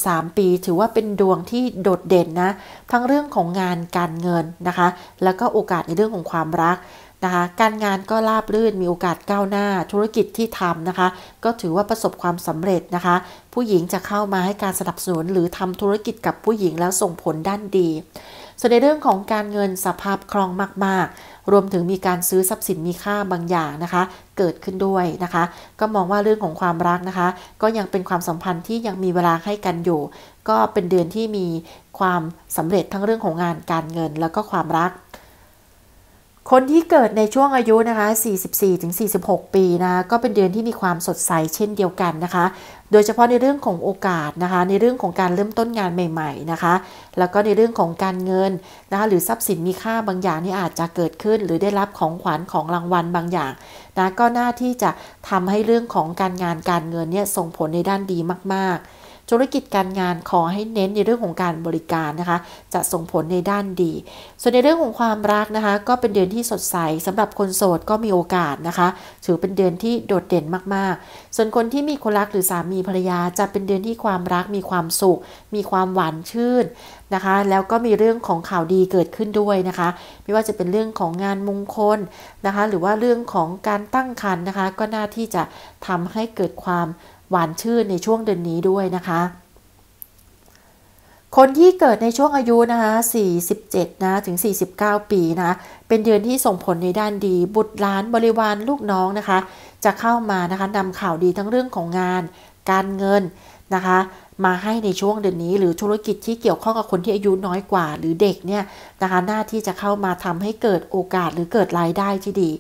41-43 ปี ถือว่าเป็นดวงที่โดดเด่นนะ ทั้งเรื่องของงานการเงินนะคะ แล้วก็โอกาสในเรื่องของความรักนะคะ การงานก็ราบรื่น มีโอกาสก้าวหน้า ธุรกิจที่ทำนะคะ ก็ถือว่าประสบความสำเร็จนะคะ ผู้หญิงจะเข้ามาให้การสนับสนุนหรือทำธุรกิจกับผู้หญิงแล้วส่งผลด้านดีส่วนในเรื่องของการเงินสภาพคล่องมากๆ รวมถึงมีการซื้อทรัพย์สินมีค่าบางอย่างนะคะ เกิดขึ้นด้วยนะคะ ก็มองว่าเรื่องของความรักนะคะ ก็ยังเป็นความสัมพันธ์ที่ยังมีเวลาให้กันอยู่ ก็เป็นเดือนที่มีความสำเร็จทั้งเรื่องของงานการเงินแล้วก็ความรักคนที่เกิดในช่วงอายุนะคะ 44-46 ปีนะก็เป็นเดือนที่มีความสดใสเช่นเดียวกันนะคะ โดยเฉพาะในเรื่องของโอกาสนะคะ ในเรื่องของการเริ่มต้นงานใหม่ๆนะคะ แล้วก็ในเรื่องของการเงินนะคะ หรือทรัพย์สินมีค่าบางอย่างนี่อาจจะเกิดขึ้นหรือได้รับของขวัญของรางวัลบางอย่างนะ ก็น่าที่จะทำให้เรื่องของการงานการเงินเนี่ยส่งผลในด้านดีมากๆธุรกิจการงานขอให้เน้นในเรื่องของการบริการนะคะ จะส่งผลในด้านดี ส่วนในเรื่องของความรักนะคะ ก็เป็นเดือนที่สดใสสำหรับคนโสดก็มีโอกาสนะคะ ถือเป็นเดือนที่โดดเด่นมาก ๆ ส่วนคนที่มีคนรักหรือสามีภรรยา จะเป็นเดือนที่ความรักมีความสุข มีความหวานชื่นนะคะแล้วก็มีเรื่องของข่าวดีเกิดขึ้นด้วยนะคะ ไม่ว่าจะเป็นเรื่องของงานมงคลนะคะ หรือว่าเรื่องของการตั้งครรภ์นะคะก็น่าที่จะทำให้เกิดความหวานชื่นในช่วงเดือนนี้ด้วยนะคะ คนที่เกิดในช่วงอายุนะคะ 47 นะถึง 49 ปีนะ เป็นเดือนที่ส่งผลในด้านดี บุตรหลานบริวารลูกน้องนะคะ จะเข้ามานะคะนำข่าวดีทั้งเรื่องของงานการเงินนะคะมาให้ในช่วงเดือนนี้หรือธุรกิจที่เกี่ยวข้องกับคนที่อายุน้อยกว่า หรือเด็กเนี่ยนะคะหน้าที่จะเข้ามาทำให้เกิดโอกาสหรือเกิดรายได้ที่ดี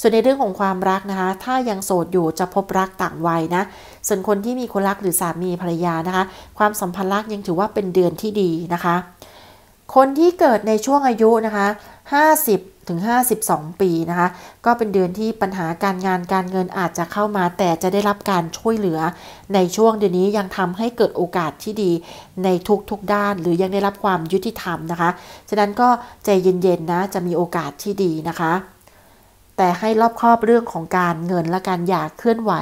ส่วนในเรื่องของความรักนะคะ ถ้ายังโสดอยู่จะพบรักต่างวัยนะส่วนคนที่มีคนรักหรือสามีภรรยานะคะ ความสัมพันธ์รักยังถือว่าเป็นเดือนที่ดีนะคะ คนที่เกิดในช่วงอายุนะคะ50ถึง 52 ปี นะคะ ก็เป็นเดือนที่ปัญหาการงานการเงินอาจจะเข้ามา แต่จะได้รับการช่วยเหลือ ในช่วงเดือนนี้ยังทำให้เกิดโอกาสที่ดีในทุก ๆด้าน หรือยังได้รับความยุติธรรมนะคะ ฉะนั้นก็ใจเย็นๆนะ จะมีโอกาสที่ดีนะคะ แต่ให้รอบครอบเรื่องของการเงินและการอยากเคลื่อนไหว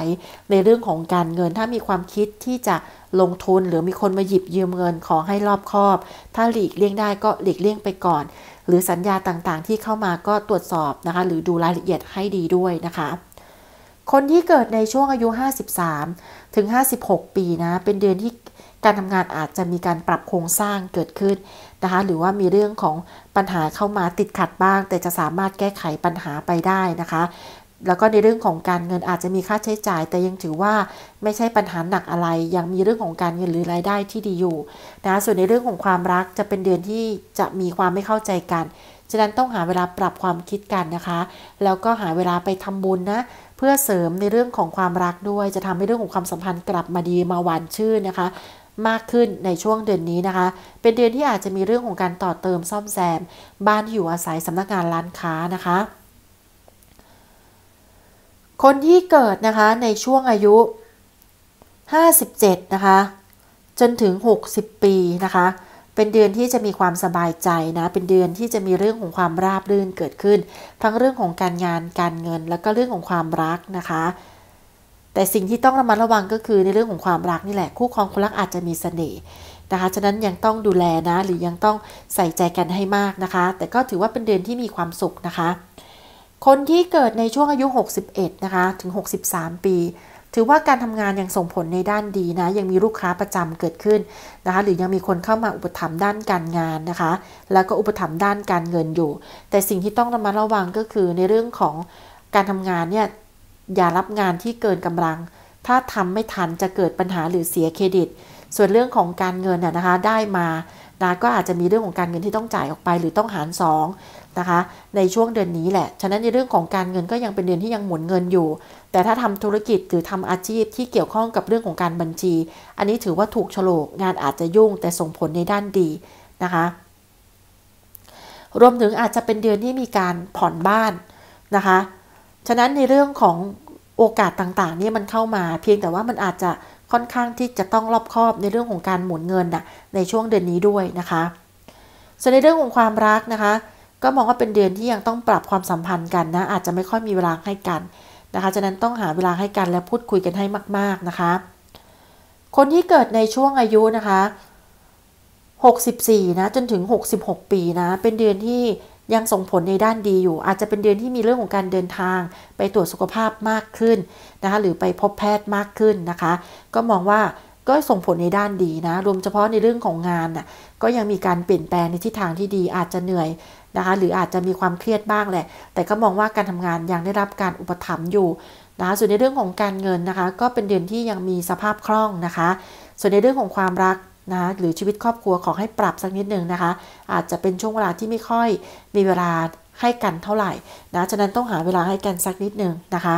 ในเรื่องของการเงินถ้ามีความคิดที่จะลงทุนหรือมีคนมาหยิบยืมเงินขอให้รอบครอบ ถ้าหลีกเลี่ยงได้ก็หลีกเลี่ยงไปก่อนหรือสัญญาต่างๆ ที่เข้ามาก็ตรวจสอบนะคะ หรือดูรายละเอียดให้ดีด้วยนะคะ คนที่เกิดในช่วงอายุ 53 ถึง 56 ปีนะ เป็นเดือนที่การทำงานอาจจะมีการปรับโครงสร้างเกิดขึ้นนะคะ หรือว่ามีเรื่องของปัญหาเข้ามาติดขัดบ้าง แต่จะสามารถแก้ไขปัญหาไปได้นะคะแล้วก็ในเรื่องของการเงินอาจจะมีค่าใช้จ่าย แต่ยังถือว่าไม่ใช่ปัญหาหนักอะไร ยังมีเรื่องของการเงินหรือรายได้ที่ดีอยู่นะส่วนในเรื่องของความรักจะเป็นเดือนที่จะมีความไม่เข้าใจกัน ฉะนั้นต้องหาเวลาปรับความคิดกันนะคะ แล้วก็หาเวลาไปทำบุญนะ เพื่อเสริมในเรื่องของความรักด้วย จะทำให้เรื่องของความสัมพันธ์กลับมาดีมาหวานชื่นนะคะ มากขึ้นในช่วงเดือนนี้นะคะ เป็นเดือนที่อาจจะมีเรื่องของการต่อเติมซ่อมแซมบ้านอยู่อาศัยสำนักงานร้านค้านะคะคนที่เกิดนะคะในช่วงอายุ 57 นะคะ จนถึง 60 ปีนะคะ เป็นเดือนที่จะมีความสบายใจนะ เป็นเดือนที่จะมีเรื่องของความราบรื่นเกิดขึ้น ทั้งเรื่องของการงานการเงิน แล้วก็เรื่องของความรักนะคะ แต่สิ่งที่ต้องระมัดระวังก็คือในเรื่องของความรักนี่แหละคู่ครองคนรักอาจจะมีสเสน่ห์นะคะ ฉะนั้นยังต้องดูแลนะ หรือยังต้องใส่ใจกันให้มากนะคะ แต่ก็ถือว่าเป็นเดือนที่มีความสุขนะคะคนที่เกิดในช่วงอายุ 61 นะคะ ถึง 63 ปี ถือว่าการทำงานยังส่งผลในด้านดีนะ ยังมีลูกค้าประจำเกิดขึ้นนะคะ หรือยังมีคนเข้ามาอุปถัมภ์ด้านการงานนะคะ แล้วก็อุปถัมภ์ด้านการเงินอยู่ แต่สิ่งที่ต้องระมัดระวังก็คือ ในเรื่องของการทำงานเนี่ย อย่ารับงานที่เกินกำลัง ถ้าทำไม่ทันจะเกิดปัญหาหรือเสียเครดิต ส่วนเรื่องของการเงินน่ยนะคะ ได้มานะก็อาจจะมีเรื่องของการเงินที่ต้องจ่ายออกไป หรือต้องหารสองนะคะในช่วงเดือนนี้แหละ ฉะนั้นในเรื่องของการเงินก็ยังเป็นเดือนที่ยังหมุนเงินอยู่ แต่ถ้าทำธุรกิจหรือทำอาชีพที่เกี่ยวข้องกับเรื่องของการบัญชี อันนี้ถือว่าถูกโฉลกงานอาจจะยุ่งแต่ส่งผลในด้านดีนะคะรวมถึงอาจจะเป็นเดือนที่มีการผ่อนบ้านนะคะฉะนั้นในเรื่องของโอกาสต่างๆนี่มันเข้ามา เพียงแต่ว่ามันอาจจะค่อนข้างที่จะต้องรอบคอบในเรื่องของการหมุนเงินนะในช่วงเดือนนี้ด้วยนะคะส่วนในเรื่องของความรักนะคะ ก็มองว่าเป็นเดือนที่ยังต้องปรับความสัมพันธ์กันนะอาจจะไม่ค่อยมีเวลาให้กันนะคะฉะนั้นต้องหาเวลาให้กันและพูดคุยกันให้มากๆ นะคะ คนที่เกิดในช่วงอายุนะคะ 64 นะจนถึง 66 ปีนะเป็นเดือนที่ยังส่งผลในด้านดีอยู่ อาจจะเป็นเดือนที่มีเรื่องของการเดินทางไปตรวจสุขภาพมากขึ้น นะคะหรือไปพบแพทย์มากขึ้นนะคะ ก็มองว่าก็ส่งผลในด้านดีนะรวมเฉพาะในเรื่องของงานน่ะก็ยังมีการเปลี่ยนแปลงในทิศทางที่ดีอาจจะเหนื่อยนะคะหรืออาจจะมีความเครียดบ้างแหละ แต่ก็มองว่าการทำงานยังได้รับการอุปถัมภ์อยู่นะส่วนในเรื่องของการเงินนะคะ ก็เป็นเดือนที่ยังมีสภาพคล่องนะคะ ส่วนในเรื่องของความรักนะหรือชีวิตครอบครัวขอให้ปรับสักนิดหนึ่งนะคะ อาจจะเป็นช่วงเวลาที่ไม่ค่อยมีเวลาให้กันเท่าไหร่นะฉะนั้นต้องหาเวลาให้กัน สักนิดหนึ่งนะคะ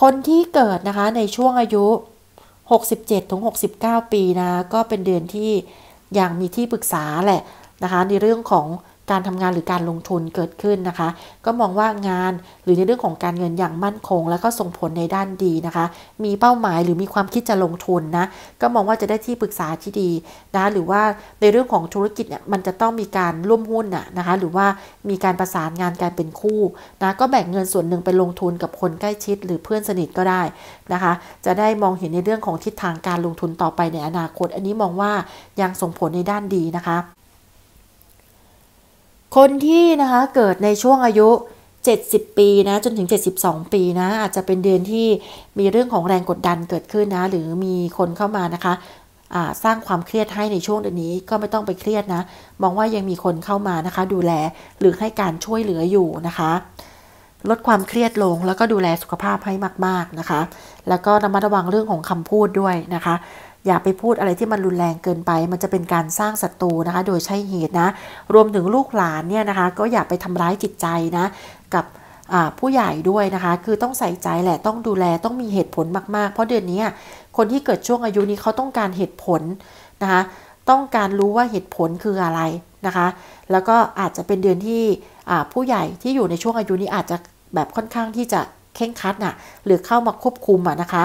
คนที่เกิดนะคะในช่วงอายุ 67 ถึง 69 ปีนะก็เป็นเดือนที่ยังมีที่ปรึกษาแหละนะคะ ในเรื่องของการทำงานหรือการลงทุนเกิดขึ้นนะคะ ก็มองว่างานหรือในเรื่องของการเงินอย่างมั่นคง แล้วก็ส่งผลในด้านดีนะคะ มีเป้าหมายหรือมีความคิดจะลงทุนนะก็มองว่าจะได้ที่ปรึกษาที่ดีนะหรือว่าในเรื่องของธุรกิจเนี่ยมันจะต้องมีการร่วมหุ้นนะนะคะ หรือว่ามีการประสานงานการเป็นคู่นะก็แบ่งเงินส่วนหนึ่งไปลงทุนกับคนใกล้ชิด หรือเพื่อนสนิทก็ได้นะคะ จะได้มองเห็นในเรื่องของทิศทางการลงทุนต่อไปในอนาคต อันนี้มองว่ายังส่งผลในด้านดีนะคะคนที่นะคะเกิดในช่วงอายุ 70 ปีนะจนถึง 72 ปีนะ อาจจะเป็นเดือนที่มีเรื่องของแรงกดดันเกิดขึ้นนะ หรือมีคนเข้ามานะคะสร้างความเครียดให้ในช่วงเดือนนี้ก็ไม่ต้องไปเครียดนะมองว่ายังมีคนเข้ามานะคะ ดูแลหรือให้การช่วยเหลืออยู่นะคะ ลดความเครียดลงแล้วก็ดูแลสุขภาพให้มากๆนะคะ แล้วก็ระมัดระวังเรื่องของคำพูดด้วยนะคะอย่าไปพูดอะไรที่มันรุนแรงเกินไป มันจะเป็นการสร้างศัตรูนะคะ โดยใช่เหตุนะ รวมถึงลูกหลานเนี่ยนะคะก็อย่าไปทำร้ายจิตใจนะกับผู้ใหญ่ด้วยนะคะ คือต้องใส่ใจแหละ ต้องดูแล ต้องมีเหตุผลมากๆ เพราะเดือนนี้คนที่เกิดช่วงอายุนี้เขาต้องการเหตุผลนะคะ ต้องการรู้ว่าเหตุผลคืออะไรนะคะ แล้วก็อาจจะเป็นเดือนที่ผู้ใหญ่ที่อยู่ในช่วงอายุนี้อาจจะแบบค่อนข้างที่จะเข่งคัดนะ่ะหรือเข้ามาควบคุมอ่ะนะคะ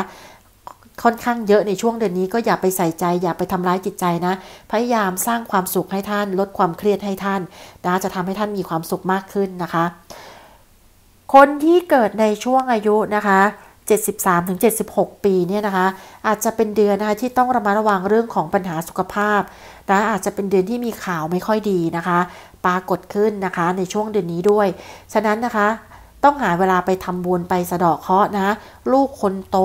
ค่อนข้างเยอะในช่วงเดือนนี้ก็อย่าไปใส่ใจ อย่าไปทำร้ายจิตใจนะ พยายามสร้างความสุขให้ท่านลดความเครียดให้ท่านนะจะทำให้ท่านมีความสุขมากขึ้นนะคะ คนที่เกิดในช่วงอายุนะคะ73ถึง76ปีเนี่ยนะคะ อาจจะเป็นเดือนนะคะ ที่ต้องระมัดระวังเรื่องของปัญหาสุขภาพนะอาจจะเป็นเดือนที่มีข่าวไม่ค่อยดีนะคะ ปรากฏขึ้นนะคะในช่วงเดือนนี้ด้วย ฉะนั้นนะคะต้องหาเวลาไปทำบุญไปสะเดาะเคราะห์นะลูกคนโต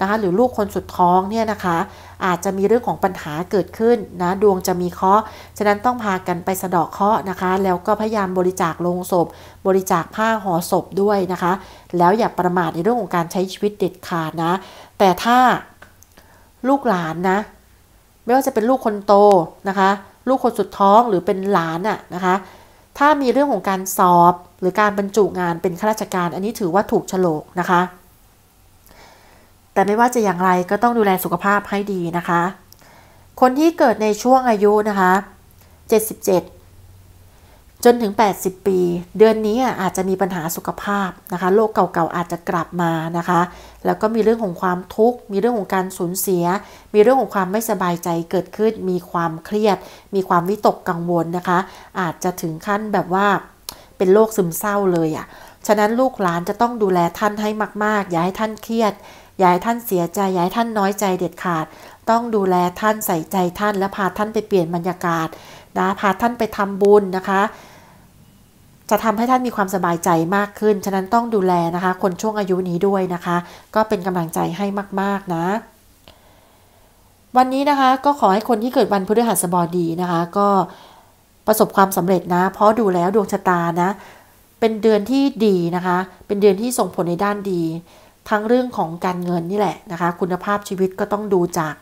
นะคะหรือลูกคนสุดท้องเนี่ยนะคะ อาจจะมีเรื่องของปัญหาเกิดขึ้นนะ ดวงจะมีเคราะห์ฉะนั้นต้องพากันไปสะดอกเคราะห์นะคะ แล้วก็พยายามบริจาคลงศพ บริจาคผ้าห่อศพด้วยนะคะ แล้วอย่าประมาทในเรื่องของการใช้ชีวิตเด็ดขาดนะแต่ถ้าลูกหลานนะ ไม่ว่าจะเป็นลูกคนโตนะคะ ลูกคนสุดท้องหรือเป็นหลานอะนะคะ ถ้ามีเรื่องของการสอบ หรือการบรรจุงานเป็นข้าราชการ อันนี้ถือว่าถูกฉลกนะคะแต่ไม่ว่าจะอย่างไรก็ต้องดูแลสุขภาพให้ดีนะคะ คนที่เกิดในช่วงอายุนะคะ 77 จนถึง 80 ปี เดือนนี้อาจจะมีปัญหาสุขภาพนะคะโรคเก่าๆอาจจะกลับมานะคะ แล้วก็มีเรื่องของความทุกข์มีเรื่องของการสูญเสีย มีเรื่องของความไม่สบายใจเกิดขึ้น มีความเครียด มีความวิตกกังวลนะคะ อาจจะถึงขั้นแบบว่าเป็นโรคซึมเศร้าเลยอะ่ะฉะนั้นลูกหลานจะต้องดูแลท่านให้มากๆอย่าให้ท่านเครียดอย่าให้ท่านเสียใจอย่าให้ท่านน้อยใจเด็ดขาด ต้องดูแลท่านใส่ใจท่าน และพาท่านไปเปลี่ยนบรรยากาศนะพาท่านไปทำบุญนะคะ จะทำให้ท่านมีความสบายใจมากขึ้น ฉะนั้นต้องดูแลนะคะ คนช่วงอายุนี้ด้วยนะคะ ก็เป็นกำลังใจให้มาก ๆนะ วันนี้นะคะก็ขอให้คนที่เกิดวันพฤหัสบดีนะคะ ก็ประสบความสำเร็จนะ เพราะดูแล้วดวงชะตานะเป็นเดือนที่ดีนะคะ เป็นเดือนที่ส่งผลในด้านดีทั้งเรื่องของการเงินนี่แหละนะคะ คุณภาพชีวิตก็ต้องดูจาก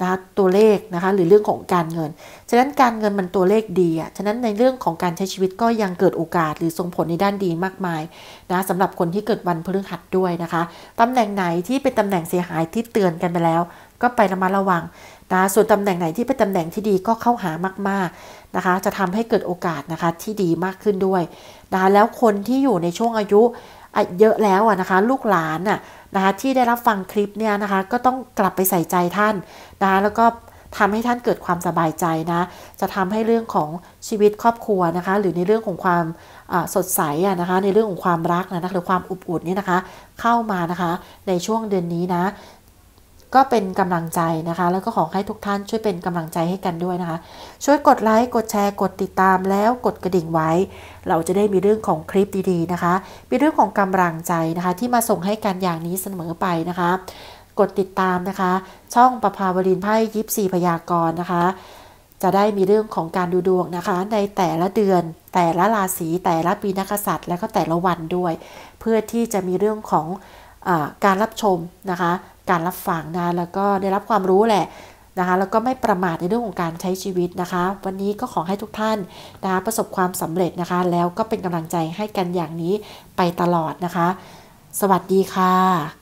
นะคะตัวเลขนะคะ หรือเรื่องของการเงินฉะนั้นการเงินมันตัวเลขดีอ่ะฉะนั้นในเรื่องของการใช้ชีวิตก็ยังเกิดโอกาสหรือส่งผลในด้านดีมากมายนะสำหรับคนที่เกิดวันพฤหัสด้วยนะคะตำแหน่งไหนที่เป็นตำแหน่งเสียหายที่เตือนกันไปแล้ว ก็ไประมัดระวังนะส่วนตำแหน่งไหนที่เป็นตำแหน่งที่ดีก็เข้าหามาก ๆนะคะ จะทำให้เกิดโอกาสนะคะที่ดีมากขึ้นด้วยนะแล้วคนที่อยู่ในช่วงอายุเยอะแล้วนะคะลูกหลานน่ะนะคะที่ได้รับฟังคลิปเนี่ยนะคะ ก็ต้องกลับไปใส่ใจท่านนะคะแล้วก็ทำให้ท่านเกิดความสบายใจนะ จะทำให้เรื่องของชีวิตครอบครัวนะคะ หรือในเรื่องของความสดใสนะคะ ในเรื่องของความรักนะหรือความอบอุ่นนี่นะคะเข้ามานะคะในช่วงเดือนนี้นะก็เป็นกำลังใจนะคะแล้วก็ขอให้ทุกท่านช่วยเป็นกำลังใจให้กันด้วยนะคะ ช่วยกดไลค์ กดแชร์ กดติดตามแล้วกดกระดิ่งไว้ เราจะได้มีเรื่องของคลิปดี ๆ นะคะ มีเรื่องของกำลังใจนะคะ ที่มาส่งให้กันอย่างนี้เสมอไปนะคะ กดติดตามนะคะ ช่องประภาวรินไพ่ยิปซีพยากรณ์นะคะ จะได้มีเรื่องของการดูดวงนะคะ ในแต่ละเดือน แต่ละราศี แต่ละปีนักษัตริย์และก็แต่ละวันด้วย เพื่อที่จะมีเรื่องของอการรับชมนะคะการรับฟังนะแล้วก็ได้รับความรู้แหละนะคะแล้วก็ไม่ประมาทในเรื่องของการใช้ชีวิตนะคะ วันนี้ก็ขอให้ทุกท่านนะคะ ประสบความสำเร็จนะคะแล้วก็เป็นกำลังใจให้กันอย่างนี้ไปตลอดนะคะ สวัสดีค่ะ